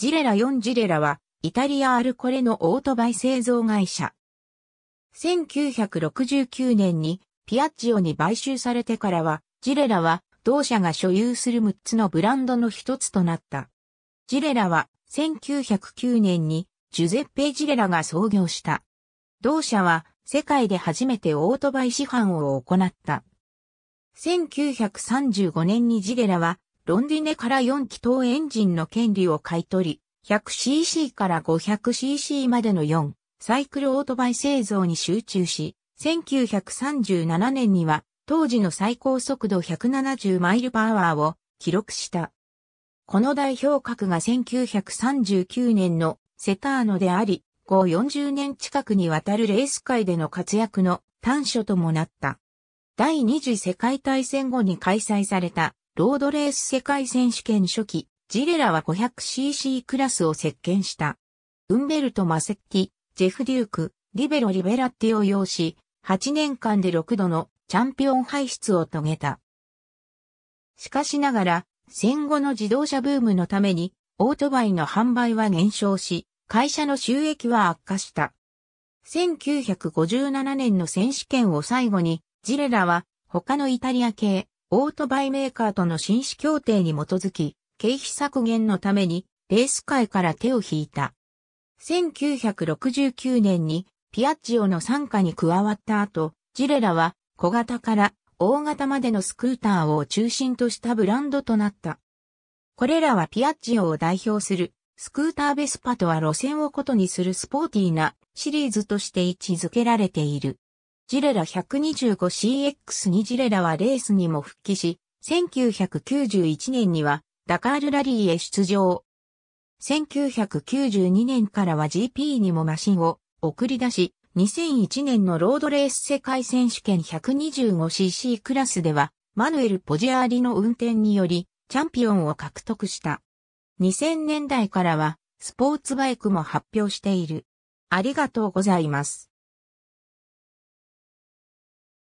ジレラ4ジレラは、イタリアアルコレのオートバイ製造会社。1969年にピアッジオに買収されてからは、ジレラは同社が所有する6つのブランドの一つとなった。ジレラは1909年にジュゼッペ・ジレラが創業した。同社は世界で初めてオートバイ市販を行った。1935年にジレラはロンディネから4気筒エンジンの権利を買い取り、100cc から 500cc までの4サイクルオートバイ製造に集中し、1937年には当時の最高速度170マイルパワーを記録した。この代表格が1939年のセターノであり、後40年近くにわたるレース界での活躍の短所ともなった。第二次世界大戦後に開催されたロードレース世界選手権初期、ジレラは 500cc クラスを席巻した。ウンベルト・マセッティ、ジェフ・デューク、リベロ・リベラッティを擁し、8年間で6度のチャンピオン排出を遂げた。しかしながら、戦後の自動車ブームのために、オートバイの販売は減少し、会社の収益は悪化した。1957年の選手権を最後に、ジレラは他のイタリア系、オートバイメーカーとの紳士協定に基づき、経費削減のために、レース界から手を引いた。1969年に、ピアッジオの参加に加わった後、ジレラは、小型から大型までのスクーターを中心としたブランドとなった。これらはピアッジオを代表する、スクーターベスパとは路線を異にするスポーティーなシリーズとして位置づけられている。ジレラ 125CX2 ジレラはレースにも復帰し、1991年にはダカールラリーへ出場。1992年からは GP にもマシンを送り出し、2001年のロードレース世界選手権 125cc クラスでは、マヌエル・ポジアーリの運転により、チャンピオンを獲得した。2000年代からは、スポーツバイクも発表している。ありがとうございます。